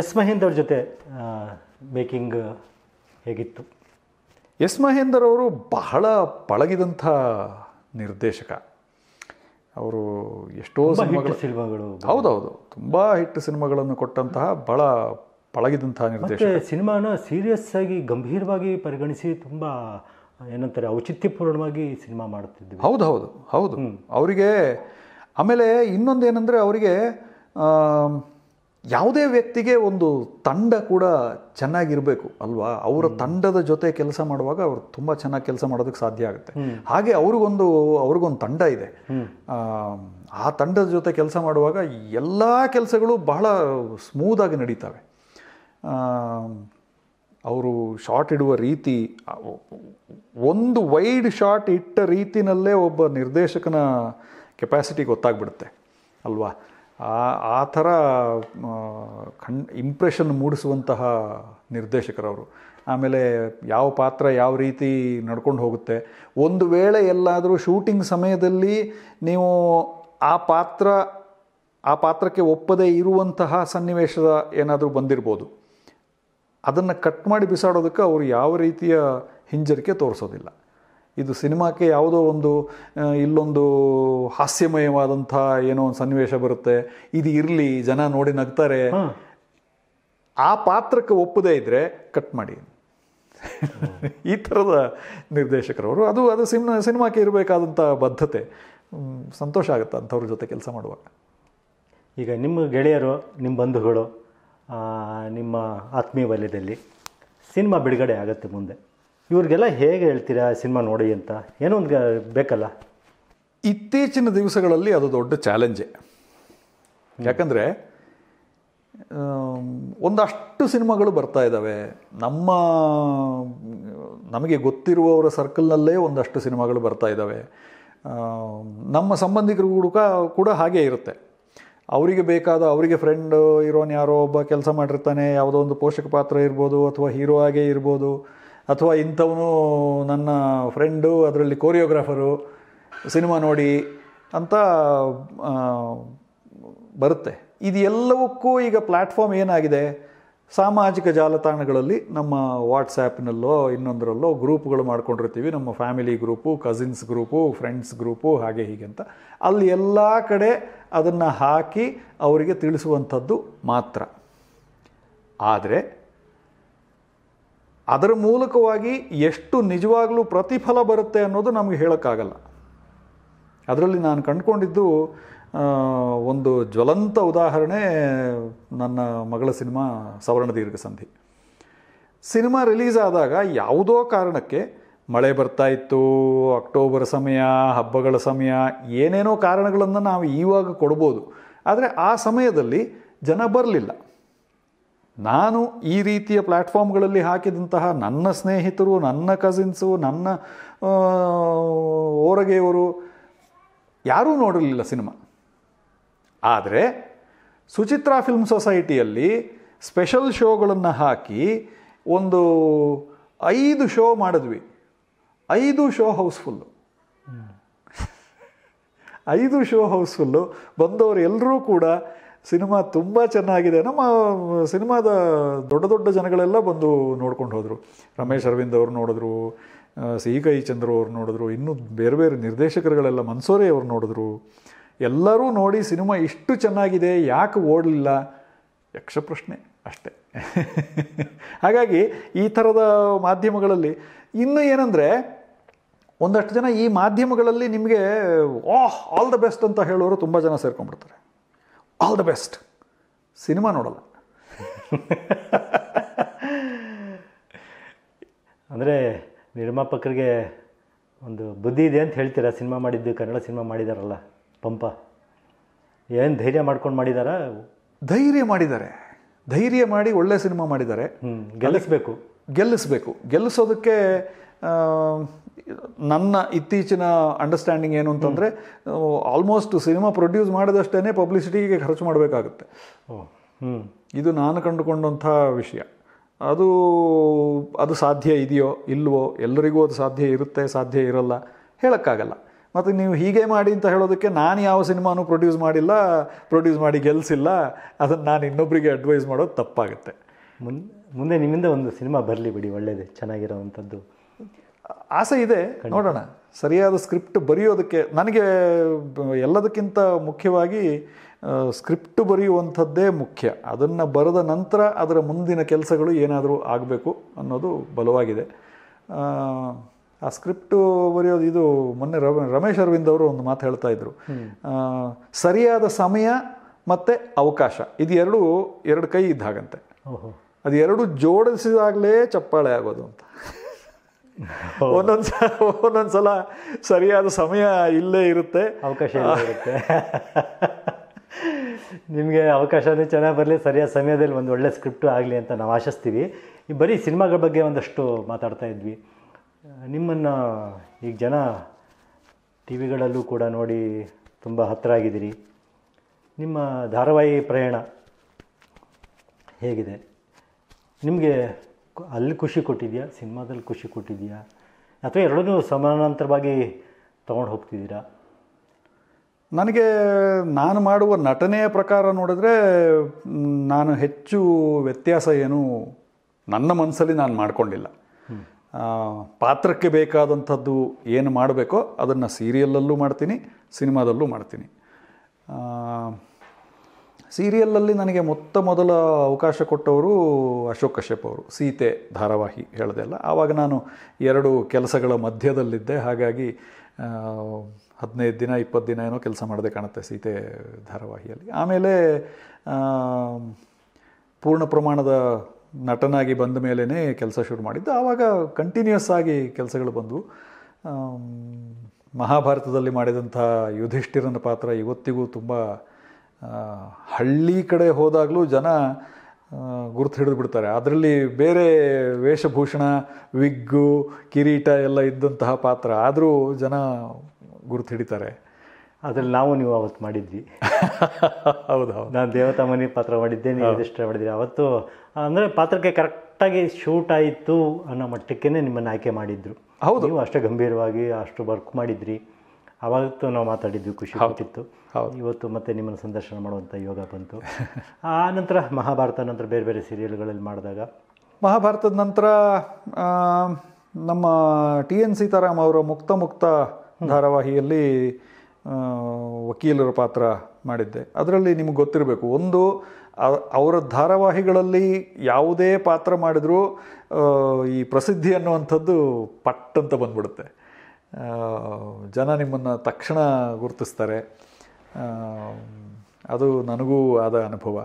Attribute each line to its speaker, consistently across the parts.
Speaker 1: S Mahender ಜೊತೆ making ಹೇಗಿತ್ತು
Speaker 2: S Mahender ಅವರು ಬಹಳ ಪಳಗಿದಂಥ ನಿರ್ದೇಶಕ ಅವರು ಎಷ್ಟೋ ಸಿನಿಮಾಗಳು ಹೌದೌದು ತುಂಬ ಹಿಟ್ ಸಿನಿಮಾಗಳನ್ನು ಕೊಟ್ಟಂತಹ ಬಹಳ ಪಳಗಿದಂತಹ ನಿರ್ದೇಶಕ
Speaker 1: ಸಿನಿಮಾನ ಸೀರಿಯಸ್ ಆಗಿ ಗಂಭೀರವಾಗಿ ಪರಿಗಣಿಸಿ ತುಂಬ ಏನಂತಾರೆ ಔಚಿತ್ಯಪೂರ್ಣವಾಗಿ ಸಿನಿಮಾ ಮಾಡುತ್ತಿದ್ದೆ
Speaker 2: ಹೌದು ಹೌದು ಹೌದು ಅವರಿಗೆ ಆಮೇಲೆ ಇನ್ನೊಂದೇನೆಂದರೆ ಅವರಿಗೆ ಯಾವುದೇ ವ್ಯಕ್ತಿಗೆ ಒಂದು ತಂಡ ಕೂಡ ಚೆನ್ನಾಗಿರಬೇಕು ಅಲ್ವಾ ಅವರ ತಂಡದ ಜೊತೆ ಕೆಲಸ ಮಾಡುವಾಗ ಅವ್ರು ತುಂಬ ಚೆನ್ನಾಗಿ ಕೆಲಸ ಮಾಡೋದಕ್ಕೆ ಸಾಧ್ಯ ಆಗುತ್ತೆ ಹಾಗೆ ಅವ್ರಿಗೊಂದು ಅವ್ರಿಗೊಂದು ತಂಡ ಇದೆ ಆ ತಂಡದ ಜೊತೆ ಕೆಲಸ ಮಾಡುವಾಗ ಎಲ್ಲ ಕೆಲಸಗಳು ಬಹಳ ಸ್ಮೂದಾಗಿ ನಡೀತವೆ ಅವರು ಶಾರ್ಟ್ ಇಡುವ ರೀತಿ ಒಂದು ವೈಡ್ ಶಾಟ್ ಇಟ್ಟ ರೀತಿನಲ್ಲೇ ಒಬ್ಬ ನಿರ್ದೇಶಕನ ಕೆಪಾಸಿಟಿ ಗೊತ್ತಾಗ್ಬಿಡುತ್ತೆ ಅಲ್ವಾ ಆ ಆ ಥರ ಕಣ್ ಇಂಪ್ರೆಷನ್ ಮೂಡಿಸುವಂತಹ ನಿರ್ದೇಶಕರವರು ಆಮೇಲೆ ಯಾವ ಪಾತ್ರ ಯಾವ ರೀತಿ ನಡ್ಕೊಂಡು ಹೋಗುತ್ತೆ ಒಂದು ವೇಳೆ ಎಲ್ಲಾದರೂ ಶೂಟಿಂಗ್ ಸಮಯದಲ್ಲಿ ನೀವು ಆ ಪಾತ್ರ ಆ ಪಾತ್ರಕ್ಕೆ ಒಪ್ಪದೇ ಇರುವಂತಹ ಸನ್ನಿವೇಶದ ಏನಾದರೂ ಬಂದಿರ್ಬೋದು ಅದನ್ನು ಕಟ್ ಮಾಡಿ ಬಿಸಾಡೋದಕ್ಕೆ ಅವರು ಯಾವ ರೀತಿಯ ಹಿಂಜರಿಕೆ ತೋರಿಸೋದಿಲ್ಲ ಇದು ಸಿನಿಮಾಕ್ಕೆ ಯಾವುದೋ ಒಂದು ಇಲ್ಲೊಂದು ಹಾಸ್ಯಮಯವಾದಂಥ ಏನೋ ಒಂದು ಸನ್ನಿವೇಶ ಬರುತ್ತೆ ಇದು ಇರಲಿ ಜನ ನೋಡಿ ನಗ್ತಾರೆ ಆ ಪಾತ್ರಕ್ಕೆ ಒಪ್ಪದೇ ಇದ್ದರೆ ಕಟ್ ಮಾಡಿ ಈ ಥರದ ನಿರ್ದೇಶಕರವರು ಅದು ಅದು ಸಿನಿಮಾ ಸಿನಿಮಾಕ್ಕೆ ಇರಬೇಕಾದಂಥ ಬದ್ಧತೆ ಸಂತೋಷ ಆಗುತ್ತೆ ಅಂಥವ್ರ ಜೊತೆ ಕೆಲಸ ಮಾಡುವಾಗ ಈಗ ನಿಮ್ಮ ಗೆಳೆಯರು ನಿಮ್ಮ
Speaker 1: ಬಂಧುಗಳು ನಿಮ್ಮ ಆತ್ಮೀಯ ವಲಯದಲ್ಲಿ ಸಿನಿಮಾ ಬಿಡುಗಡೆ ಆಗುತ್ತೆ ಮುಂದೆ ಇವ್ರಿಗೆಲ್ಲ ಹೇಗೆ ಹೇಳ್ತೀರಾ ಸಿನಿಮಾ ನೋಡಿ ಅಂತ ಏನೋ ಒಂದು ಬೇಕಲ್ಲ
Speaker 2: ಇತ್ತೀಚಿನ ದಿವಸಗಳಲ್ಲಿ ಅದು ದೊಡ್ಡ ಚಾಲೆಂಜೇ ಯಾಕಂದರೆ ಒಂದಷ್ಟು ಸಿನಿಮಾಗಳು ಬರ್ತಾ ಇದ್ದಾವೆ ನಮ್ಮ ನಮಗೆ ಗೊತ್ತಿರುವವರ ಸರ್ಕಲ್ನಲ್ಲೇ ಒಂದಷ್ಟು ಸಿನಿಮಾಗಳು ಬರ್ತಾ ಇದ್ದಾವೆ ನಮ್ಮ ಸಂಬಂಧಿಕರು ಕೂಡ ಕೂಡ ಹಾಗೇ ಇರುತ್ತೆ ಅವರಿಗೆ ಬೇಕಾದ ಅವರಿಗೆ ಫ್ರೆಂಡ್ ಇರೋನು ಯಾರೋ ಒಬ್ಬ ಕೆಲಸ ಮಾಡಿರ್ತಾನೆ ಯಾವುದೋ ಒಂದು ಪೋಷಕ ಪಾತ್ರ ಇರ್ಬೋದು ಅಥವಾ ಹೀರೋ ಆಗೇ ಇರ್ಬೋದು ಅಥವಾ ಇಂಥವನು ನನ್ನ ಫ್ರೆಂಡು ಅದರಲ್ಲಿ ಕೋರಿಯೋಗ್ರಾಫರು ಸಿನಿಮಾ ನೋಡಿ ಅಂತ ಬರುತ್ತೆ ಇದು ಎಲ್ಲವಕ್ಕೂ ಈಗ ಪ್ಲ್ಯಾಟ್ಫಾರ್ಮ್ ಏನಾಗಿದೆ ಸಾಮಾಜಿಕ ಜಾಲತಾಣಗಳಲ್ಲಿ ನಮ್ಮ ವಾಟ್ಸ್ಯಾಪ್ನಲ್ಲೋ ಇನ್ನೊಂದರಲ್ಲೋ ಗ್ರೂಪ್ಗಳು ಮಾಡ್ಕೊಂಡಿರ್ತೀವಿ ನಮ್ಮ family group cousins group friends group ಹಾಗೆ ಹೀಗೆ ಅಂತ ಅಲ್ಲಿ ಎಲ್ಲ ಕಡೆ ಅದನ್ನು ಹಾಕಿ ಅವರಿಗೆ ತಿಳಿಸುವಂಥದ್ದು ಮಾತ್ರ ಆದರೆ ಅದರ ಮೂಲಕವಾಗಿ ಎಷ್ಟು ನಿಜವಾಗಲೂ ಪ್ರತಿಫಲ ಬರುತ್ತೆ ಅನ್ನೋದು ನಮಗೆ ಹೇಳೋಕ್ಕಾಗಲ್ಲ ಅದರಲ್ಲಿ ನಾನು ಕಂಡುಕೊಂಡಿದ್ದು ಒಂದು ಜ್ವಲಂತ ಉದಾಹರಣೆ ನನ್ನ ಮಗಳ ಸಿನಿಮಾ ಸವರ್ಣ ದೀರ್ಘ ಸಂಧಿ ಸಿನಿಮಾ ರಿಲೀಸ್ ಆದಾಗ ಯಾವುದೋ ಕಾರಣಕ್ಕೆ ಮಳೆ ಬರ್ತಾ ಇತ್ತು ಅಕ್ಟೋಬರ್ ಸಮಯ ಹಬ್ಬಗಳ ಸಮಯ ಏನೇನೋ ಕಾರಣಗಳನ್ನು ನಾವು ಈವಾಗ ಕೊಡ್ಬೋದು ಆದರೆ ಆ ಸಮಯದಲ್ಲಿ ಜನ ಬರಲಿಲ್ಲ ನಾನು ಈ ರೀತಿಯ ಪ್ಲ್ಯಾಟ್ಫಾರ್ಮ್ಗಳಲ್ಲಿ ಹಾಕಿದಂತಹ ನನ್ನ ಸ್ನೇಹಿತರು ನನ್ನ ಕಸಿನ್ಸು ನನ್ನ ಓರಗೆಯವರು ಯಾರೂ ನೋಡಲಿಲ್ಲ ಸಿನಿಮಾ ಆದರೆ ಸುಚಿತ್ರಾ ಫಿಲ್ಮ್ ಸೊಸೈಟಿಯಲ್ಲಿ ಸ್ಪೆಷಲ್ ಶೋಗಳನ್ನು ಹಾಕಿ ಒಂದು ಐದು ಶೋ ಮಾಡಿದ್ವಿ ಐದು ಶೋ ಹೌಸ್ಫುಲ್ಲು ಐದು ಶೋ ಹೌಸ್ಫುಲ್ಲು ಬಂದವರು ಎಲ್ಲರೂ ಕೂಡ ಸಿನಿಮಾ ತುಂಬ ಚೆನ್ನಾಗಿದೆ ನಮ್ಮ ಸಿನಿಮಾದ ದೊಡ್ಡ ದೊಡ್ಡ ಜನಗಳೆಲ್ಲ ಬಂದು ನೋಡ್ಕೊಂಡು ಹೋದರು ರಮೇಶ್ ಅರವಿಂದ್ ಅವರು ನೋಡಿದ್ರು ಸಿ ಕೈ ಚಂದ್ರು ಅವ್ರು ನೋಡಿದ್ರು ಇನ್ನೂ ಬೇರೆ ಬೇರೆ ನಿರ್ದೇಶಕರುಗಳೆಲ್ಲ ಮನ್ಸೋರೆ ಅವ್ರು ನೋಡಿದ್ರು ಎಲ್ಲರೂ ನೋಡಿ ಸಿನಿಮಾ ಇಷ್ಟು ಚೆನ್ನಾಗಿದೆ ಯಾಕೆ ಓಡಲಿಲ್ಲ ಯಕ್ಷಪ್ರಶ್ನೆ ಪ್ರಶ್ನೆ ಅಷ್ಟೆ ಹಾಗಾಗಿ ಈ ಥರದ ಮಾಧ್ಯಮಗಳಲ್ಲಿ ಇನ್ನು ಏನಂದರೆ ಒಂದಷ್ಟು ಜನ ಈ ಮಾಧ್ಯಮಗಳಲ್ಲಿ ನಿಮಗೆ ಓಹ್ ಆಲ್ ದ ಬೆಸ್ಟ್ ಅಂತ ಹೇಳೋರು ತುಂಬ ಜನ ಸೇರ್ಕೊಂಡ್ಬಿಡ್ತಾರೆ ಆಲ್ ದ ಬೆಸ್ಟ್ ಸಿನಿಮಾ ನೋಡಲ್ಲ
Speaker 1: ಅಂದರೆ ನಿರ್ಮಾಪಕರಿಗೆ ಒಂದು ಬುದ್ಧಿ ಇದೆ ಅಂತ ಹೇಳ್ತೀರಾ ಸಿನಿಮಾ ಮಾಡಿದ್ದು ಕನ್ನಡ ಸಿನಿಮಾ
Speaker 2: ಮಾಡಿದಾರಲ್ಲ ಪಂಪ ಏನು ಧೈರ್ಯ ಮಾಡ್ಕೊಂಡು ಮಾಡಿದಾರ ಧೈರ್ಯ ಮಾಡಿದ್ದಾರೆ ಧೈರ್ಯ ಮಾಡಿ ಒಳ್ಳೆ ಸಿನಿಮಾ ಮಾಡಿದ್ದಾರೆ ಗೆಲ್ಲಿಸ್ಬೇಕು ಗೆಲ್ಲಿಸಬೇಕು ಗೆಲ್ಲಿಸೋದಕ್ಕೆ ನನ್ನ ಇತ್ತೀಚಿನ ಅಂಡರ್ಸ್ಟ್ಯಾಂಡಿಂಗ್ ಏನು ಅಂತಂದರೆ ಆಲ್ಮೋಸ್ಟ್ ಸಿನಿಮಾ ಪ್ರೊಡ್ಯೂಸ್ ಮಾಡಿದಷ್ಟೇ ಪಬ್ಲಿಸಿಟಿಗೆ ಖರ್ಚು ಮಾಡಬೇಕಾಗುತ್ತೆ ಇದು ನಾನು ಕಂಡುಕೊಂಡಂಥ ವಿಷಯ ಅದು ಅದು ಸಾಧ್ಯ ಇದೆಯೋ ಇಲ್ವೋ ಎಲ್ಲರಿಗೂ ಅದು ಸಾಧ್ಯ ಇರುತ್ತೆ ಸಾಧ್ಯ ಇರಲ್ಲ ಹೇಳೋಕ್ಕಾಗಲ್ಲ ಮತ್ತು ನೀವು ಹೀಗೆ ಮಾಡಿ ಅಂತ ಹೇಳೋದಕ್ಕೆ ನಾನು ಯಾವ ಸಿನಿಮಾನು ಪ್ರೊಡ್ಯೂಸ್ ಮಾಡಿಲ್ಲ ಪ್ರೊಡ್ಯೂಸ್ ಮಾಡಿ ಗೆಲ್ಲಿಸಿಲ್ಲ ಅದನ್ನು ನಾನು ಇನ್ನೊಬ್ಬರಿಗೆ ಅಡ್ವೈಸ್ ಮಾಡೋದು ತಪ್ಪಾಗುತ್ತೆ ಮುನ್
Speaker 1: ಮುಂದೆ ನಿಮ್ಮಿಂದ ಒಂದು ಸಿನಿಮಾ ಬರಲಿ ಬಿಡಿ ಒಳ್ಳೇದೇ ಚೆನ್ನಾಗಿರೋವಂಥದ್ದು
Speaker 2: ಆಸೆ ಇದೆ ನೋಡೋಣ ಸರಿಯಾದ ಸ್ಕ್ರಿಪ್ಟ್ ಬರೆಯೋದಕ್ಕೆ ನನಗೆ ಎಲ್ಲದಕ್ಕಿಂತ ಮುಖ್ಯವಾಗಿ ಸ್ಕ್ರಿಪ್ಟ್ ಬರೆಯುವಂಥದ್ದೇ ಮುಖ್ಯ ಅದನ್ನು ಬರೆದ ನಂತರ ಅದರ ಮುಂದಿನ ಕೆಲಸಗಳು ಏನಾದರೂ ಆಗಬೇಕು ಅನ್ನೋದು ಬಲವಾಗಿದೆ ಆ ಸ್ಕ್ರಿಪ್ಟು ಬರೆಯೋದು ಇದು ಮೊನ್ನೆ ರಮೇಶ್ ಅರವಿಂದ್ ಅವರು ಒಂದು ಮಾತು ಹೇಳ್ತಾ ಇದ್ರು ಸರಿಯಾದ ಸಮಯ ಮತ್ತು ಅವಕಾಶ ಇದು ಎರಡು ಎರಡು ಕೈ ಇದ್ದಾಗಂತೆ ಅದು ಎರಡು ಜೋಡಿಸಿದಾಗಲೇ ಚಪ್ಪಾಳೆ ಆಗೋದು ಅಂತ ಒಂದೊಂದು ಸಲ ಸರಿಯಾದ ಸಮಯ ಇಲ್ಲೇ ಇರುತ್ತೆ
Speaker 1: ಅವಕಾಶ ಇರುತ್ತೆ ನಿಮಗೆ ಅವಕಾಶನೇ ಚೆನ್ನಾಗಿ ಬರಲಿ ಸರಿಯಾದ ಸಮಯದಲ್ಲಿ ಒಂದು ಒಳ್ಳೆ ಸ್ಕ್ರಿಪ್ಟು ಆಗಲಿ ಅಂತ ನಾವು ಆಶಿಸ್ತೀವಿ ಈ ಬರೀ ಸಿನಿಮಾಗಳ ಬಗ್ಗೆ ಒಂದಷ್ಟು ಮಾತಾಡ್ತಾ ಇದ್ವಿ ನಿಮ್ಮನ್ನು ಈಗ ಜನ ಟಿ ವಿಗಳಲ್ಲೂ ಕೂಡ ನೋಡಿ ತುಂಬ ಹತ್ತಿರ ಆಗಿದ್ದೀರಿ ನಿಮ್ಮ ಧಾರಾವಾಹಿ ಪ್ರಯಾಣ ಹೇಗಿದೆ ನಿಮಗೆ ಅಲ್ಲಿ ಖುಷಿ ಕೊಟ್ಟಿದೆಯಾ ಸಿನಿಮಾದಲ್ಲಿ ಖುಷಿ ಕೊಟ್ಟಿದೆಯಾ ಅಥವಾ ಎರಡನ್ನೂ ಸಮಾನಾಂತರವಾಗಿ ತೊಗೊಂಡು ಹೋಗ್ತಿದ್ದೀರಾ
Speaker 2: ನನಗೆ ನಾನು ಮಾಡುವ ನಟನೆಯ ಪ್ರಕಾರ ನೋಡಿದ್ರೆ ನಾನು ಹೆಚ್ಚು ವ್ಯತ್ಯಾಸ ಏನು ನನ್ನ ಮನಸ್ಸಲ್ಲಿ ನಾನು ಮಾಡಿಕೊಂಡಿಲ್ಲ ಪಾತ್ರಕ್ಕೆ ಬೇಕಾದಂಥದ್ದು ಏನು ಮಾಡಬೇಕೋ ಅದನ್ನು ಸೀರಿಯಲ್ಲಲ್ಲೂ ಮಾಡ್ತೀನಿ ಸಿನಿಮಾದಲ್ಲೂ ಮಾಡ್ತೀನಿ ಸೀರಿಯಲ್ಲಲ್ಲಿ ನನಗೆ ಮೊತ್ತ ಮೊದಲ ಅವಕಾಶ ಕೊಟ್ಟವರು ಅಶೋಕ್ ಕಶ್ಯಪ್ ಅವರು ಸೀತೆ ಧಾರಾವಾಹಿ ಅಲ್ಲ ಆವಾಗ ನಾನು ಎರಡು ಕೆಲಸಗಳ ಮಧ್ಯದಲ್ಲಿದ್ದೆ ಹಾಗಾಗಿ ಹದಿನೈದು ದಿನ ಇಪ್ಪತ್ತು ದಿನ ಏನೋ ಕೆಲಸ ಮಾಡದೆ ಕಾಣುತ್ತೆ ಸೀತೆ ಧಾರಾವಾಹಿಯಲ್ಲಿ ಆಮೇಲೆ ಪೂರ್ಣ ಪ್ರಮಾಣದ ನಟನಾಗಿ ಬಂದ ಮೇಲೇ ಕೆಲಸ ಶುರು ಮಾಡಿದ್ದು ಆವಾಗ ಕಂಟಿನ್ಯೂಸ್ ಆಗಿ ಕೆಲಸಗಳು ಬಂದವು ಮಹಾಭಾರತದಲ್ಲಿ ಮಾಡಿದಂಥ ಯುಧಿಷ್ಠಿರನ ಪಾತ್ರ ಇವತ್ತಿಗೂ ತುಂಬ ಹಳ್ಳಿ ಕಡೆ ಹೋದಾಗಲೂ ಜನ ಗುರುತು ಹಿಡಿದು ಬಿಡ್ತಾರೆ ಅದರಲ್ಲಿ ಬೇರೆ ವೇಷಭೂಷಣ ವಿಗ್ಗು ಕಿರೀಟ ಎಲ್ಲ ಇದ್ದಂತಹ ಪಾತ್ರ ಆದರೂ ಜನ ಗುರುತು ಹಿಡಿತಾರೆ
Speaker 1: ಅದ್ರಲ್ಲಿ ನಾವು ನೀವು ಅವತ್ತು ಮಾಡಿದ್ವಿ ಹೌದು ಹೌದು ನಾನು ದೇವತಾ ಮನೆ ಪಾತ್ರ ಮಾಡಿದ್ದೆ ನೀವು ಇದಿಷ್ಟ ಮಾಡಿದ್ರಿ ಅವತ್ತು ಅಂದರೆ ಪಾತ್ರಕ್ಕೆ ಕರೆಕ್ಟಾಗಿ ಶೂಟ್ ಆಯಿತು ಅನ್ನೋ ಮಟ್ಟಕ್ಕೇ ನಿಮ್ಮನ್ನು ಆಯ್ಕೆ ಮಾಡಿದ್ರು ಹೌದು ನೀವು ಅಷ್ಟು ಗಂಭೀರವಾಗಿ ಅಷ್ಟು ವರ್ಕ್ ಮಾಡಿದ್ರಿ ಆವತ್ತು ನಾವು ಮಾತಾಡಿದ್ವಿ ಖುಷಿ ಕೊಟ್ಟಿತ್ತು ಇವತ್ತು ಮತ್ತೆ ನಿಮ್ಮನ್ನು ಸಂದರ್ಶನ ಮಾಡುವಂಥ ಯೋಗ ಬಂತು ಆ ನಂತರ
Speaker 2: ಮಹಾಭಾರತ ನಂತರ ಬೇರೆ ಬೇರೆ ಸೀರಿಯಲ್ಗಳಲ್ಲಿ ಮಾಡಿದಾಗ ಮಹಾಭಾರತದ ನಂತರ ನಮ್ಮ ಟಿ ಎನ್ ಸೀತಾರಾಮ್ ಅವರ ಮುಕ್ತ ಮುಕ್ತ ಧಾರಾವಾಹಿಯಲ್ಲಿ ವಕೀಲರ ಪಾತ್ರ ಮಾಡಿದ್ದೆ ಅದರಲ್ಲಿ ನಿಮಗೆ ಗೊತ್ತಿರಬೇಕು ಒಂದು ಅವರ ಧಾರಾವಾಹಿಗಳಲ್ಲಿ ಯಾವುದೇ ಪಾತ್ರ ಮಾಡಿದರೂ ಈ ಪ್ರಸಿದ್ಧಿ ಅನ್ನುವಂಥದ್ದು ಪಟ್ಟಂತ ಅಂತ ಬಂದ್ಬಿಡುತ್ತೆ ಜನ ನಿಮ್ಮನ್ನು ತಕ್ಷಣ ಗುರುತಿಸ್ತಾರೆ ಅದು ನನಗೂ ಆದ ಅನುಭವ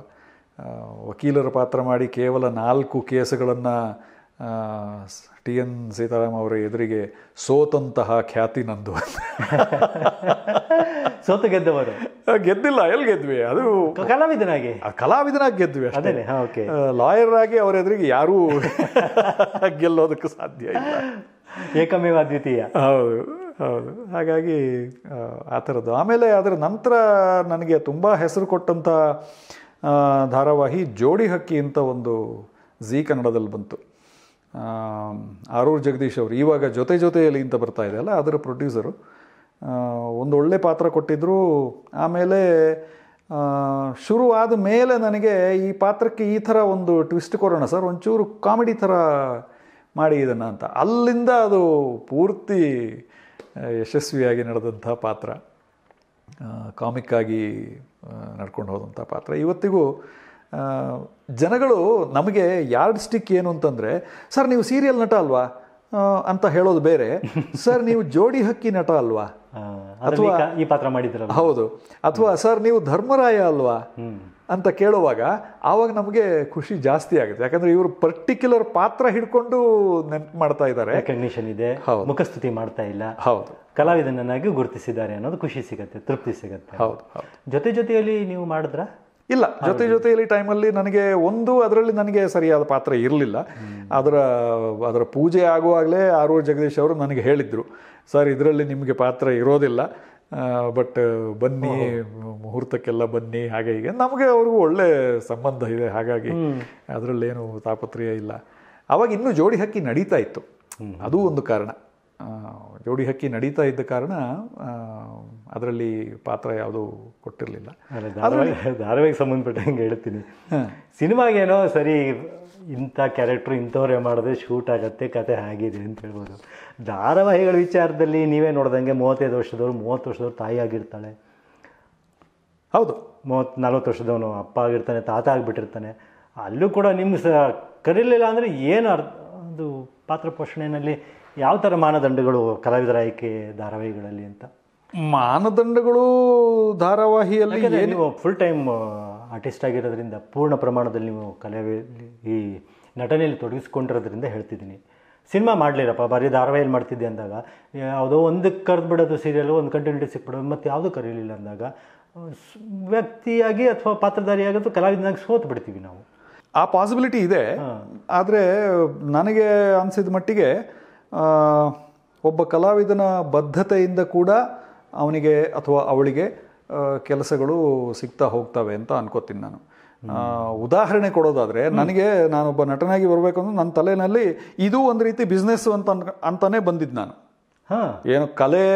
Speaker 2: ವಕೀಲರ ಪಾತ್ರ ಮಾಡಿ ಕೇವಲ ನಾಲ್ಕು ಕೇಸುಗಳನ್ನು ಟಿ ಎನ್ ಸೀತಾರಾಮ್ ಅವರ ಎದುರಿಗೆ ಸೋತಂತಹ ಖ್ಯಾತಿ ನಂದು ಸೋತು ಗೆದ್ದವರು ಗೆದ್ದಿಲ್ಲ ಎಲ್ಲಿ ಗೆದ್ವಿ ಅದು ಕಲಾವಿದನಾಗಿ ಕಲಾವಿದನಾಗಿ ಗೆದ್ವಿ ಅಷ್ಟೇ ಲಾಯರ್ ಆಗಿ ಅವರ ಎದುರಿಗೆ ಯಾರೂ ಗೆಲ್ಲೋದಕ್ಕೆ ಸಾಧ್ಯ ಇಲ್ಲ ಏಕಮೇವ ದ್ವಿತೀಯ ಹೌದು ಹೌದು ಹಾಗಾಗಿ ಆ ಥರದ್ದು ಆಮೇಲೆ ಅದರ ನಂತರ ನನಗೆ ತುಂಬ ಹೆಸರು ಕೊಟ್ಟಂಥ ಧಾರಾವಾಹಿ ಜೋಡಿ ಹಕ್ಕಿ ಅಂತ ಒಂದು ಝೀ ಕನ್ನಡದಲ್ಲಿ ಬಂತು ಆರೂರು ಜಗದೀಶ್ ಅವರು ಇವಾಗ ಜೊತೆ ಜೊತೆಯಲ್ಲಿ ಅಂತ ಬರ್ತಾ ಇದೆ ಅಲ್ಲ ಅದರ ಪ್ರೊಡ್ಯೂಸರು ಒಂದು ಒಳ್ಳೆ ಪಾತ್ರ ಕೊಟ್ಟಿದ್ದರು ಆಮೇಲೆ ಶುರುವಾದ ಮೇಲೆ ನನಗೆ ಈ ಪಾತ್ರಕ್ಕೆ ಈ ಥರ ಒಂದು ಟ್ವಿಸ್ಟ್ ಕೊಡೋಣ ಸರ್ ಒಂಚೂರು ಕಾಮಿಡಿ ಥರ ಮಾಡಿ ಇದನ್ನು ಅಂತ ಅಲ್ಲಿಂದ ಅದು ಪೂರ್ತಿ ಯಶಸ್ವಿಯಾಗಿ ನಡೆದಂಥ ಪಾತ್ರ ಆಗಿ ನಡ್ಕೊಂಡು ಹೋದಂಥ ಪಾತ್ರ ಇವತ್ತಿಗೂ ಜನಗಳು ನಮಗೆ ಯಾರ್ಡ್ ಸ್ಟಿಕ್ ಏನು ಅಂತಂದರೆ ಸರ್ ನೀವು ಸೀರಿಯಲ್ ನಟ ಅಲ್ವಾ ಅಂತ ಹೇಳೋದು ಬೇರೆ ಸರ್ ನೀವು ಜೋಡಿ ಹಕ್ಕಿ ನಟ ಅಲ್ವಾ ಅಥವಾ ಈ ಪಾತ್ರ ಮಾಡಿದ್ರ ಹೌದು ಅಥವಾ ಸರ್ ನೀವು ಧರ್ಮರಾಯ ಅಲ್ವಾ ಅಂತ ಕೇಳುವಾಗ ಆವಾಗ ನಮಗೆ ಖುಷಿ ಜಾಸ್ತಿ ಆಗುತ್ತೆ ಯಾಕಂದ್ರೆ ಇವರು ಪರ್ಟಿಕ್ಯುಲರ್ ಪಾತ್ರ ಹಿಡ್ಕೊಂಡು ನೆನಪು ಮಾಡ್ತಾ ಇದ್ದಾರೆ
Speaker 1: ಕಂಡೀಷನ್ ಇದೆ ಮುಖಸ್ತುತಿ ಮಾಡ್ತಾ ಇಲ್ಲ ಹೌದು ಕಲಾವಿದನನ್ನಾಗಿ ಗುರುತಿಸಿದ್ದಾರೆ ಅನ್ನೋದು ಖುಷಿ ಸಿಗುತ್ತೆ
Speaker 2: ತೃಪ್ತಿ ಸಿಗುತ್ತೆ ಹೌದು
Speaker 1: ಜೊತೆ ಜೊತೆಯಲ್ಲಿ ನೀವು ಮಾಡಿದ್ರ
Speaker 2: ಇಲ್ಲ ಜೊತೆ ಜೊತೆಯಲ್ಲಿ ಟೈಮಲ್ಲಿ ನನಗೆ ಒಂದು ಅದರಲ್ಲಿ ನನಗೆ ಸರಿಯಾದ ಪಾತ್ರ ಇರಲಿಲ್ಲ ಅದರ ಅದರ ಪೂಜೆ ಆಗುವಾಗಲೇ ಆರೂರು ಜಗದೀಶ್ ಅವರು ನನಗೆ ಹೇಳಿದ್ರು ಸರ್ ಇದರಲ್ಲಿ ನಿಮಗೆ ಪಾತ್ರ ಇರೋದಿಲ್ಲ ಬಟ್ ಬನ್ನಿ ಮುಹೂರ್ತಕ್ಕೆಲ್ಲ ಬನ್ನಿ ಹಾಗೆ ಹೀಗೆ ನಮಗೆ ಅವ್ರಿಗೂ ಒಳ್ಳೆ ಸಂಬಂಧ ಇದೆ ಹಾಗಾಗಿ ಅದರಲ್ಲೇನು ತಾಪತ್ರಯ ಇಲ್ಲ ಅವಾಗ ಇನ್ನೂ ಜೋಡಿ ಹಕ್ಕಿ ನಡೀತಾ ಇತ್ತು ಅದು ಒಂದು ಕಾರಣ ಜೋಡಿ ಹಕ್ಕಿ ನಡೀತಾ ಇದ್ದ ಕಾರಣ ಅದರಲ್ಲಿ ಪಾತ್ರ ಯಾವುದೂ ಕೊಟ್ಟಿರಲಿಲ್ಲ ಧಾರಾವಾಹಿಗೆ ಸಂಬಂಧಪಟ್ಟಂಗೆ ಹೇಳ್ತೀನಿ
Speaker 1: ಸಿನಿಮಾಗೇನೋ ಸರಿ ಇಂಥ ಕ್ಯಾರೆಕ್ಟ್ರು ಇಂಥವ್ರೇ ಮಾಡಿದ್ರೆ ಶೂಟ್ ಆಗುತ್ತೆ ಕತೆ ಆಗಿದೆ ಅಂತ ಹೇಳ್ಬೋದು ಧಾರಾವಾಹಿಗಳ ವಿಚಾರದಲ್ಲಿ ನೀವೇ ನೋಡಿದಂಗೆ ಮೂವತ್ತೈದು ವರ್ಷದವ್ರು ಮೂವತ್ತು ವರ್ಷದವ್ರು ತಾಯಿ ಆಗಿರ್ತಾಳೆ ಹೌದು ಮೂವತ್ತು ನಲ್ವತ್ತು ವರ್ಷದವನು ಅಪ್ಪ ಆಗಿರ್ತಾನೆ ತಾತ ಆಗಿಬಿಟ್ಟಿರ್ತಾನೆ ಅಲ್ಲೂ ಕೂಡ ನಿಮ್ಗೆ ಸಹ ಕರೀಲಿಲ್ಲ ಅಂದರೆ ಏನು ಅರ್ಥ ಅದು ಪಾತ್ರ ಪೋಷಣೆಯಲ್ಲಿ ಯಾವ ಥರ ಮಾನದಂಡಗಳು ಕಲಾವಿದರ ಆಯ್ಕೆ ಧಾರಾವಾಹಿಗಳಲ್ಲಿ ಅಂತ ಮಾನದಂಡಗಳು ಧಾರಾವಾಹಿಯಲ್ಲಿ ಫುಲ್ ಟೈಮ್ ಆರ್ಟಿಸ್ಟ್ ಆಗಿರೋದ್ರಿಂದ ಪೂರ್ಣ ಪ್ರಮಾಣದಲ್ಲಿ ನೀವು ಕಲೆ ಈ ನಟನೆಯಲ್ಲಿ ತೊಡಗಿಸ್ಕೊಂಡಿರೋದ್ರಿಂದ ಹೇಳ್ತಿದ್ದೀನಿ ಸಿನಿಮಾ ಮಾಡಲಿಲ್ಲಪ್ಪ ಬರೀ ಧಾರಾವಾಹಿಯಲ್ಲಿ ಮಾಡ್ತಿದ್ದೆ ಅಂದಾಗ ಯಾವುದೋ ಒಂದಕ್ಕೆ ಕರೆದು ಬಿಡೋದು ಸೀರಿಯಲ್ ಒಂದು ಕಂಟಿನ್ಯೂಟಿ ಸಿಕ್ಬಿಡೋದು ಮತ್ತು ಯಾವುದೂ
Speaker 2: ಕರೀಲಿಲ್ಲ ಅಂದಾಗ ವ್ಯಕ್ತಿಯಾಗಿ ಅಥವಾ ಪಾತ್ರಧಾರಿಯಾಗೋದು ಕಲಾವಿದನಾಗಿ ಸೋತು ಬಿಡ್ತೀವಿ ನಾವು ಆ ಪಾಸಿಬಿಲಿಟಿ ಇದೆ ಆದರೆ ನನಗೆ ಅನಿಸಿದ ಮಟ್ಟಿಗೆ ಒಬ್ಬ ಕಲಾವಿದನ ಬದ್ಧತೆಯಿಂದ ಕೂಡ ಅವನಿಗೆ ಅಥವಾ ಅವಳಿಗೆ ಕೆಲಸಗಳು ಸಿಗ್ತಾ ಹೋಗ್ತವೆ ಅಂತ ಅನ್ಕೋತೀನಿ ನಾನು ಉದಾಹರಣೆ ಕೊಡೋದಾದರೆ ನನಗೆ ನಾನೊಬ್ಬ ನಟನಾಗಿ ಬರಬೇಕು ಅಂದ್ರೆ ನನ್ನ ತಲೆಯಲ್ಲಿ ಇದು ಒಂದು ರೀತಿ ಬಿಸ್ನೆಸ್ ಅಂತ ಅಂತಾನೆ ಬಂದಿದ್ದು ನಾನು ಏನು ಕಲೆ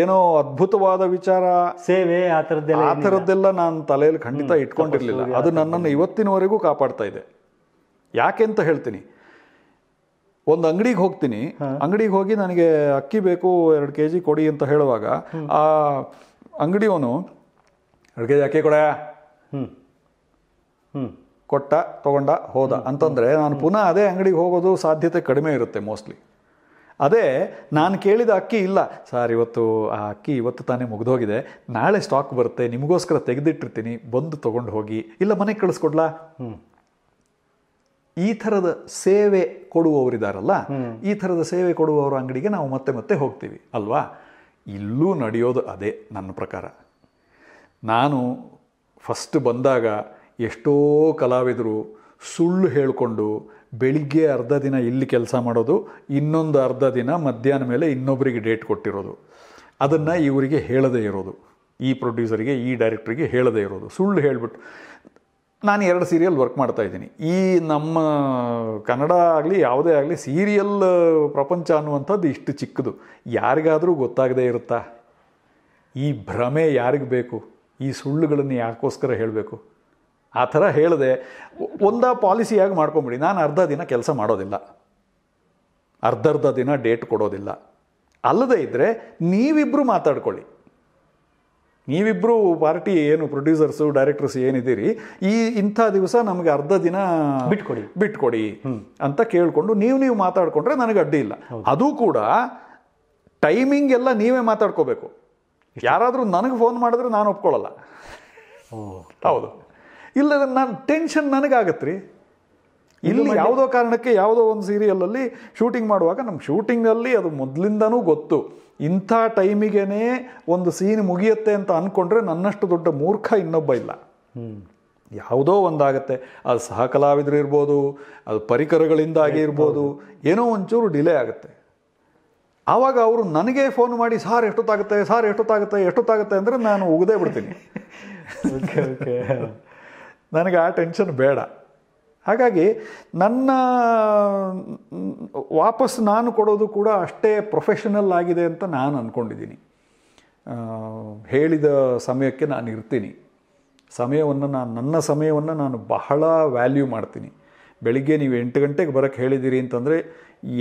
Speaker 2: ಏನೋ ಅದ್ಭುತವಾದ ವಿಚಾರ ಸೇವೆ ಆ ಥರದ್ದೆಲ್ಲ ಆ ಥರದ್ದೆಲ್ಲ ನಾನು ತಲೆಯಲ್ಲಿ ಖಂಡಿತ ಇಟ್ಕೊಂಡಿರಲಿಲ್ಲ ಅದು ನನ್ನನ್ನು ಇವತ್ತಿನವರೆಗೂ ಕಾಪಾಡ್ತಾ ಇದೆ ಯಾಕೆ ಅಂತ ಹೇಳ್ತೀನಿ ಒಂದು ಅಂಗಡಿಗೆ ಹೋಗ್ತೀನಿ ಅಂಗಡಿಗೆ ಹೋಗಿ ನನಗೆ ಅಕ್ಕಿ ಬೇಕು ಎರಡು ಕೆ ಜಿ ಕೊಡಿ ಅಂತ ಹೇಳುವಾಗ ಆ ಅಂಗಡಿಯವನು ಅಡುಗೆ ಯಾಕೆ ಕೊಡ ಹ್ಞೂ ಹ್ಞೂ ಕೊಟ್ಟ ತೊಗೊಂಡ ಹೋದ ಅಂತಂದರೆ ನಾನು ಪುನಃ ಅದೇ ಅಂಗಡಿಗೆ ಹೋಗೋದು ಸಾಧ್ಯತೆ ಕಡಿಮೆ ಇರುತ್ತೆ ಮೋಸ್ಟ್ಲಿ ಅದೇ ನಾನು ಕೇಳಿದ ಅಕ್ಕಿ ಇಲ್ಲ ಸರ್ ಇವತ್ತು ಆ ಅಕ್ಕಿ ಇವತ್ತು ತಾನೇ ಮುಗಿದೋಗಿದೆ ನಾಳೆ ಸ್ಟಾಕ್ ಬರುತ್ತೆ ನಿಮಗೋಸ್ಕರ ತೆಗೆದಿಟ್ಟಿರ್ತೀನಿ ಬಂದು ತೊಗೊಂಡು ಹೋಗಿ ಇಲ್ಲ ಮನೆಗೆ ಕಳಿಸ್ಕೊಡ್ಲಾ ಈ ಥರದ ಸೇವೆ ಕೊಡುವವರಿದಾರಲ್ಲ ಈ ಥರದ ಸೇವೆ ಕೊಡುವವರ ಅಂಗಡಿಗೆ ನಾವು ಮತ್ತೆ ಮತ್ತೆ ಹೋಗ್ತೀವಿ ಅಲ್ವಾ ಇಲ್ಲೂ ನಡೆಯೋದು ಅದೇ ನನ್ನ ಪ್ರಕಾರ ನಾನು ಫಸ್ಟ್ ಬಂದಾಗ ಎಷ್ಟೋ ಕಲಾವಿದರು ಸುಳ್ಳು ಹೇಳಿಕೊಂಡು ಬೆಳಿಗ್ಗೆ ಅರ್ಧ ದಿನ ಇಲ್ಲಿ ಕೆಲಸ ಮಾಡೋದು ಇನ್ನೊಂದು ಅರ್ಧ ದಿನ ಮಧ್ಯಾಹ್ನ ಮೇಲೆ ಇನ್ನೊಬ್ಬರಿಗೆ ಡೇಟ್ ಕೊಟ್ಟಿರೋದು ಅದನ್ನು ಇವರಿಗೆ ಹೇಳದೇ ಇರೋದು ಈ ಪ್ರೊಡ್ಯೂಸರಿಗೆ ಈ ಡೈರೆಕ್ಟ್ರಿಗೆ ಹೇಳದೇ ಇರೋದು ಸುಳ್ಳು ಹೇಳಿಬಿಟ್ಟು ನಾನು ಎರಡು ಸೀರಿಯಲ್ ವರ್ಕ್ ಮಾಡ್ತಾ ಇದ್ದೀನಿ ಈ ನಮ್ಮ ಕನ್ನಡ ಆಗಲಿ ಯಾವುದೇ ಆಗಲಿ ಸೀರಿಯಲ್ ಪ್ರಪಂಚ ಅನ್ನುವಂಥದ್ದು ಇಷ್ಟು ಚಿಕ್ಕದು ಯಾರಿಗಾದರೂ ಗೊತ್ತಾಗದೇ ಇರುತ್ತಾ ಈ ಭ್ರಮೆ ಯಾರಿಗೆ ಬೇಕು ಈ ಸುಳ್ಳುಗಳನ್ನು ಯಾಕೋಸ್ಕರ ಹೇಳಬೇಕು ಆ ಥರ ಹೇಳಿದೆ ಒಂದ ಪಾಲಿಸಿಯಾಗಿ ಮಾಡ್ಕೊಂಬಿಡಿ ನಾನು ಅರ್ಧ ದಿನ ಕೆಲಸ ಮಾಡೋದಿಲ್ಲ ಅರ್ಧರ್ಧ ದಿನ ಡೇಟ್ ಕೊಡೋದಿಲ್ಲ ಅಲ್ಲದೇ ಇದ್ದರೆ ನೀವಿಬ್ಬರು ಮಾತಾಡ್ಕೊಳ್ಳಿ ನೀವಿಬ್ಬರು ಪಾರ್ಟಿ ಏನು ಪ್ರೊಡ್ಯೂಸರ್ಸು ಡೈರೆಕ್ಟರ್ಸ್ ಏನಿದ್ದೀರಿ ಈ ಇಂಥ ದಿವಸ ನಮಗೆ ಅರ್ಧ ದಿನ ಬಿಟ್ಕೊಡಿ ಬಿಟ್ಕೊಡಿ ಅಂತ ಕೇಳಿಕೊಂಡು ನೀವು ನೀವು ಮಾತಾಡಿಕೊಂಡ್ರೆ ನನಗೆ ಅಡ್ಡಿ ಇಲ್ಲ ಅದು ಕೂಡ ಟೈಮಿಂಗ್ ಎಲ್ಲ ನೀವೇ ಮಾತಾಡ್ಕೋಬೇಕು ಯಾರಾದರೂ ನನಗೆ ಫೋನ್ ಮಾಡಿದ್ರೆ ನಾನು ಒಪ್ಕೊಳ್ಳಲ್ಲ ಹೌದು ಇಲ್ಲ ನಾನು ಟೆನ್ಷನ್ ನನಗಾಗತ್ತೆ ರೀ ಇಲ್ಲಿ ಯಾವುದೋ ಕಾರಣಕ್ಕೆ ಯಾವುದೋ ಒಂದು ಸೀರಿಯಲಲ್ಲಿ ಶೂಟಿಂಗ್ ಮಾಡುವಾಗ ನಮ್ಮ ಶೂಟಿಂಗಲ್ಲಿ ಅದು ಮೊದಲಿಂದನೂ ಗೊತ್ತು ಇಂಥ ಟೈಮಿಗೇ ಒಂದು ಸೀನ್ ಮುಗಿಯುತ್ತೆ ಅಂತ ಅಂದ್ಕೊಂಡ್ರೆ ನನ್ನಷ್ಟು ದೊಡ್ಡ ಮೂರ್ಖ ಇನ್ನೊಬ್ಬ ಇಲ್ಲ ಯಾವುದೋ ಒಂದಾಗತ್ತೆ ಅದು ಸಹ ಕಲಾವಿದರು ಇರ್ಬೋದು ಅದು ಪರಿಕರಗಳಿಂದಾಗಿ ಇರ್ಬೋದು ಏನೋ ಒಂಚೂರು ಡಿಲೇ ಆಗುತ್ತೆ ಆವಾಗ ಅವರು ನನಗೆ ಫೋನ್ ಮಾಡಿ ಸಾರ್ ಎಷ್ಟೊತ್ತಾಗುತ್ತೆ ಸಾರ್ ಎಷ್ಟೊತ್ತಾಗುತ್ತೆ ಎಷ್ಟೊತ್ತಾಗುತ್ತೆ ಅಂದರೆ ನಾನು ಉಗದೇ ಬಿಡ್ತೀನಿ ನನಗೆ ಆ ಟೆನ್ಷನ್ ಬೇಡ ಹಾಗಾಗಿ ನನ್ನ ವಾಪಸ್ ನಾನು ಕೊಡೋದು ಕೂಡ ಅಷ್ಟೇ ಪ್ರೊಫೆಷನಲ್ ಆಗಿದೆ ಅಂತ ನಾನು ಅಂದ್ಕೊಂಡಿದ್ದೀನಿ ಹೇಳಿದ ಸಮಯಕ್ಕೆ ನಾನು ಇರ್ತೀನಿ ಸಮಯವನ್ನು ನಾನು ನನ್ನ ಸಮಯವನ್ನು ನಾನು ಬಹಳ ವ್ಯಾಲ್ಯೂ ಮಾಡ್ತೀನಿ ಬೆಳಿಗ್ಗೆ ನೀವು ಎಂಟು ಗಂಟೆಗೆ ಬರೋಕ್ಕೆ ಹೇಳಿದ್ದೀರಿ ಅಂತಂದರೆ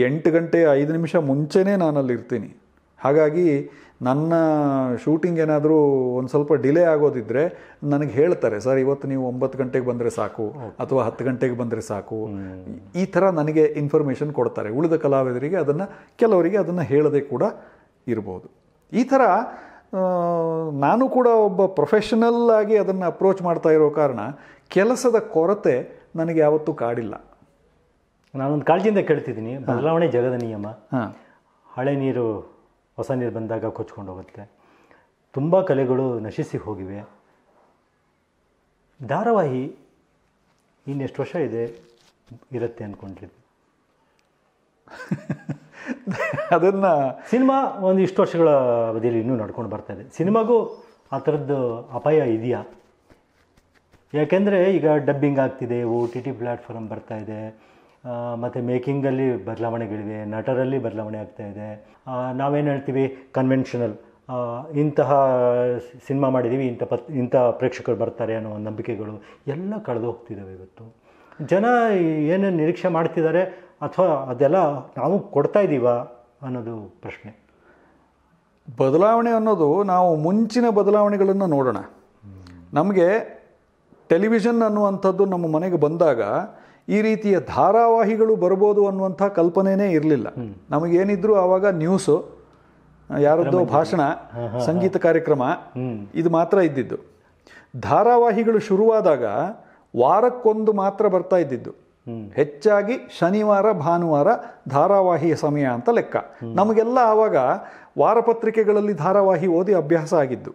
Speaker 2: ಎಂಟು ಗಂಟೆ ಐದು ನಿಮಿಷ ಮುಂಚೆನೇ ನಾನಲ್ಲಿ ಇರ್ತೀನಿ ಹಾಗಾಗಿ ನನ್ನ ಶೂಟಿಂಗ್ ಏನಾದರೂ ಒಂದು ಸ್ವಲ್ಪ ಡಿಲೇ ಆಗೋದಿದ್ದರೆ ನನಗೆ ಹೇಳ್ತಾರೆ ಸರ್ ಇವತ್ತು ನೀವು ಒಂಬತ್ತು ಗಂಟೆಗೆ ಬಂದರೆ ಸಾಕು ಅಥವಾ ಹತ್ತು ಗಂಟೆಗೆ ಬಂದರೆ ಸಾಕು ಈ ಥರ ನನಗೆ ಇನ್ಫಾರ್ಮೇಷನ್ ಕೊಡ್ತಾರೆ ಉಳಿದ ಕಲಾವಿದರಿಗೆ ಅದನ್ನು ಕೆಲವರಿಗೆ ಅದನ್ನು ಹೇಳದೆ ಕೂಡ ಇರ್ಬೋದು ಈ ಥರ ನಾನು ಕೂಡ ಒಬ್ಬ ಪ್ರೊಫೆಷನಲ್ ಆಗಿ ಅದನ್ನು ಅಪ್ರೋಚ್ ಮಾಡ್ತಾ ಇರೋ ಕಾರಣ ಕೆಲಸದ ಕೊರತೆ ನನಗೆ ಯಾವತ್ತೂ ಕಾಡಿಲ್ಲ
Speaker 1: ನಾನೊಂದು ಕಾಳಜಿಯಿಂದ ಕೇಳ್ತಿದ್ದೀನಿ ಬದಲಾವಣೆ ಜಗದ ನಿಯಮ ಹಳೆ ನೀರು ಹೊಸ ನೀರು ಬಂದಾಗ ಕೊಚ್ಕೊಂಡು ಹೋಗುತ್ತೆ ತುಂಬ ಕಲೆಗಳು ನಶಿಸಿ ಹೋಗಿವೆ ಧಾರಾವಾಹಿ ಇನ್ನೆಷ್ಟು ವರ್ಷ ಇದೆ ಇರುತ್ತೆ ಅಂದ್ಕೊಂಡಿದ್ವಿ ಅದನ್ನು ಸಿನಿಮಾ ಒಂದು ಇಷ್ಟು ವರ್ಷಗಳ ಅವಧಿಯಲ್ಲಿ ಇನ್ನೂ ನಡ್ಕೊಂಡು ಬರ್ತಾ ಇದೆ ಸಿನಿಮಾಗೂ ಆ ಥರದ್ದು ಅಪಾಯ ಇದೆಯಾ ಯಾಕೆಂದರೆ ಈಗ ಡಬ್ಬಿಂಗ್ ಆಗ್ತಿದೆ ಓ ಟಿ ಟಿ ಪ್ಲ್ಯಾಟ್ಫಾರ್ಮ್ ಬರ್ತಾ ಇದೆ ಮತ್ತು ಮೇಕಿಂಗಲ್ಲಿ ಬದಲಾವಣೆಗಳಿವೆ ನಟರಲ್ಲಿ ಬದಲಾವಣೆ ಆಗ್ತಾ ಇದೆ ನಾವೇನು ಹೇಳ್ತೀವಿ ಕನ್ವೆನ್ಷನಲ್ ಇಂತಹ ಸಿನಿಮಾ ಮಾಡಿದ್ದೀವಿ ಇಂಥ ಪತ್ ಇಂಥ ಪ್ರೇಕ್ಷಕರು ಬರ್ತಾರೆ ಅನ್ನೋ ನಂಬಿಕೆಗಳು ಎಲ್ಲ ಕಳೆದು ಹೋಗ್ತಿದ್ದಾವೆ ಇವತ್ತು ಜನ ಏನೇನು ನಿರೀಕ್ಷೆ ಮಾಡ್ತಿದ್ದಾರೆ ಅಥವಾ ಅದೆಲ್ಲ ನಾವು ಕೊಡ್ತಾ ಇದ್ದೀವ
Speaker 2: ಅನ್ನೋದು ಪ್ರಶ್ನೆ ಬದಲಾವಣೆ ಅನ್ನೋದು ನಾವು ಮುಂಚಿನ ಬದಲಾವಣೆಗಳನ್ನು ನೋಡೋಣ ನಮಗೆ ಟೆಲಿವಿಷನ್ ಅನ್ನುವಂಥದ್ದು ನಮ್ಮ ಮನೆಗೆ ಬಂದಾಗ ಈ ರೀತಿಯ ಧಾರಾವಾಹಿಗಳು ಬರ್ಬೋದು ಅನ್ನುವಂಥ ಕಲ್ಪನೆನೇ ಇರಲಿಲ್ಲ ನಮಗೇನಿದ್ರು ಆವಾಗ ನ್ಯೂಸು ಯಾರದ್ದೋ ಭಾಷಣ ಸಂಗೀತ ಕಾರ್ಯಕ್ರಮ ಇದು ಮಾತ್ರ ಇದ್ದಿದ್ದು ಧಾರಾವಾಹಿಗಳು ಶುರುವಾದಾಗ ವಾರಕ್ಕೊಂದು ಮಾತ್ರ ಬರ್ತಾ ಇದ್ದಿದ್ದು ಹೆಚ್ಚಾಗಿ ಶನಿವಾರ ಭಾನುವಾರ ಧಾರಾವಾಹಿಯ ಸಮಯ ಅಂತ ಲೆಕ್ಕ ನಮಗೆಲ್ಲ ಆವಾಗ ವಾರಪತ್ರಿಕೆಗಳಲ್ಲಿ ಧಾರಾವಾಹಿ ಓದಿ ಅಭ್ಯಾಸ ಆಗಿದ್ದು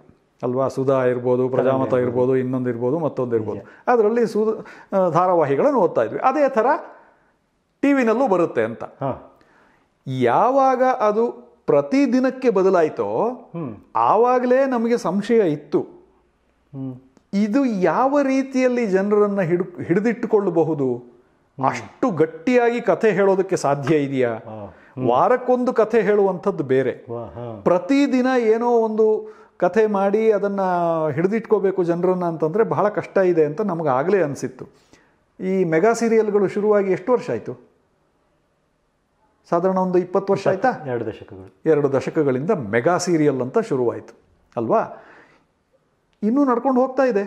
Speaker 2: ಅಲ್ವಾ ಸುಧಾ ಇರ್ಬೋದು ಪ್ರಜಾಮತ ಇರ್ಬೋದು ಇನ್ನೊಂದು ಇರ್ಬೋದು ಮತ್ತೊಂದು ಇರ್ಬೋದು ಅದರಲ್ಲಿ ಸುಧಾ ಧಾರಾವಾಹಿಗಳನ್ನು ಓದ್ತಾ ಇದ್ವಿ ಅದೇ ಥರ ಟಿ ವಿನಲ್ಲೂ ಬರುತ್ತೆ ಅಂತ ಯಾವಾಗ ಅದು ಪ್ರತಿದಿನಕ್ಕೆ ಬದಲಾಯಿತೋ ಆವಾಗಲೇ ನಮಗೆ ಸಂಶಯ ಇತ್ತು ಇದು ಯಾವ ರೀತಿಯಲ್ಲಿ ಜನರನ್ನು ಹಿಡ್ ಹಿಡಿದಿಟ್ಟುಕೊಳ್ಳಬಹುದು ಅಷ್ಟು ಗಟ್ಟಿಯಾಗಿ ಕಥೆ ಹೇಳೋದಕ್ಕೆ ಸಾಧ್ಯ ಇದೆಯಾ ವಾರಕ್ಕೊಂದು ಕಥೆ ಹೇಳುವಂಥದ್ದು ಬೇರೆ ಪ್ರತಿದಿನ ಏನೋ ಒಂದು ಕಥೆ ಮಾಡಿ ಅದನ್ನು ಹಿಡಿದಿಟ್ಕೋಬೇಕು ಜನರನ್ನು ಅಂತಂದರೆ ಬಹಳ ಕಷ್ಟ ಇದೆ ಅಂತ ನಮಗೆ ಆಗಲೇ ಅನಿಸಿತ್ತು ಈ ಮೆಗಾ ಸೀರಿಯಲ್ಗಳು ಶುರುವಾಗಿ ಎಷ್ಟು ವರ್ಷ ಆಯಿತು ಸಾಧಾರಣ ಒಂದು ಇಪ್ಪತ್ತು ವರ್ಷ ಆಯಿತಾ ಎರಡು ದಶಕಗಳು ಎರಡು ದಶಕಗಳಿಂದ ಮೆಗಾ ಸೀರಿಯಲ್ ಅಂತ ಶುರುವಾಯಿತು ಅಲ್ವಾ ಇನ್ನೂ ನಡ್ಕೊಂಡು ಹೋಗ್ತಾ ಇದೆ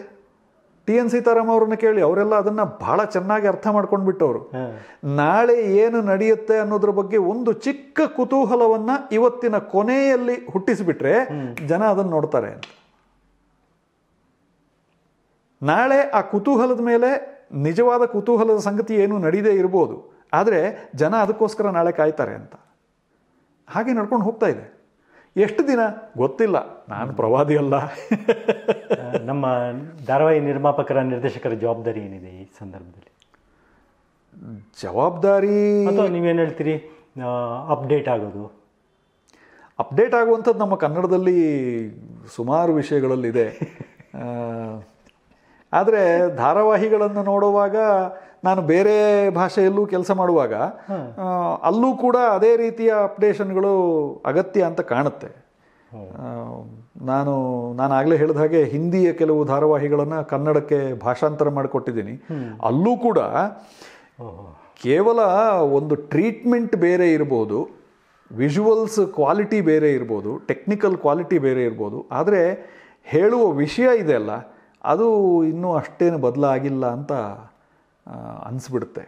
Speaker 2: ಟಿ ಎನ್ ಸೀತಾರಾಮ್ ಅವ್ರನ್ನ ಕೇಳಿ ಅವರೆಲ್ಲ ಅದನ್ನ ಬಹಳ ಚೆನ್ನಾಗಿ ಅರ್ಥ ಮಾಡ್ಕೊಂಡು ಬಿಟ್ಟವರು ನಾಳೆ ಏನು ನಡೆಯುತ್ತೆ ಅನ್ನೋದ್ರ ಬಗ್ಗೆ ಒಂದು ಚಿಕ್ಕ ಕುತೂಹಲವನ್ನ ಇವತ್ತಿನ ಕೊನೆಯಲ್ಲಿ ಹುಟ್ಟಿಸಿಬಿಟ್ರೆ ಜನ ಅದನ್ನ ನೋಡ್ತಾರೆ ಅಂತ ನಾಳೆ ಆ ಕುತೂಹಲದ ಮೇಲೆ ನಿಜವಾದ ಕುತೂಹಲದ ಸಂಗತಿ ಏನು ನಡೀದೇ ಇರ್ಬೋದು ಆದರೆ ಜನ ಅದಕ್ಕೋಸ್ಕರ ನಾಳೆ ಕಾಯ್ತಾರೆ ಅಂತ ಹಾಗೆ ನಡ್ಕೊಂಡು ಹೋಗ್ತಾ ಇದೆ ಎಷ್ಟು ದಿನ ಗೊತ್ತಿಲ್ಲ ನಾನು ಪ್ರವಾದಿ ಅಲ್ಲ
Speaker 1: ನಮ್ಮ ಧಾರಾವಾಹಿ ನಿರ್ಮಾಪಕರ ನಿರ್ದೇಶಕರ ಜವಾಬ್ದಾರಿ ಏನಿದೆ ಈ ಸಂದರ್ಭದಲ್ಲಿ
Speaker 2: ಜವಾಬ್ದಾರಿ ನೀವೇನು ಹೇಳ್ತೀರಿ ಅಪ್ಡೇಟ್ ಆಗೋದು ಅಪ್ಡೇಟ್ ಆಗುವಂಥದ್ದು ನಮ್ಮ ಕನ್ನಡದಲ್ಲಿ ಸುಮಾರು ವಿಷಯಗಳಲ್ಲಿದೆ ಆದರೆ ಧಾರಾವಾಹಿಗಳನ್ನು ನೋಡುವಾಗ ನಾನು ಬೇರೆ ಭಾಷೆಯಲ್ಲೂ ಕೆಲಸ ಮಾಡುವಾಗ ಅಲ್ಲೂ ಕೂಡ ಅದೇ ರೀತಿಯ ಅಪ್ಡೇಷನ್ಗಳು ಅಗತ್ಯ ಅಂತ ಕಾಣುತ್ತೆ ನಾನು ನಾನು ಆಗಲೇ ಹೇಳಿದ ಹಾಗೆ ಹಿಂದಿಯ ಕೆಲವು ಧಾರಾವಾಹಿಗಳನ್ನು ಕನ್ನಡಕ್ಕೆ ಭಾಷಾಂತರ ಮಾಡಿಕೊಟ್ಟಿದ್ದೀನಿ ಅಲ್ಲೂ ಕೂಡ ಕೇವಲ ಒಂದು ಟ್ರೀಟ್ಮೆಂಟ್ ಬೇರೆ ಇರ್ಬೋದು ವಿಜುವಲ್ಸ್ ಕ್ವಾಲಿಟಿ ಬೇರೆ ಇರ್ಬೋದು ಟೆಕ್ನಿಕಲ್ ಕ್ವಾಲಿಟಿ ಬೇರೆ ಇರ್ಬೋದು ಆದರೆ ಹೇಳುವ ವಿಷಯ ಅಲ್ಲ ಅದು ಇನ್ನೂ ಅಷ್ಟೇನು ಬದಲಾಗಿಲ್ಲ ಅಂತ 아, 안쓰볼 때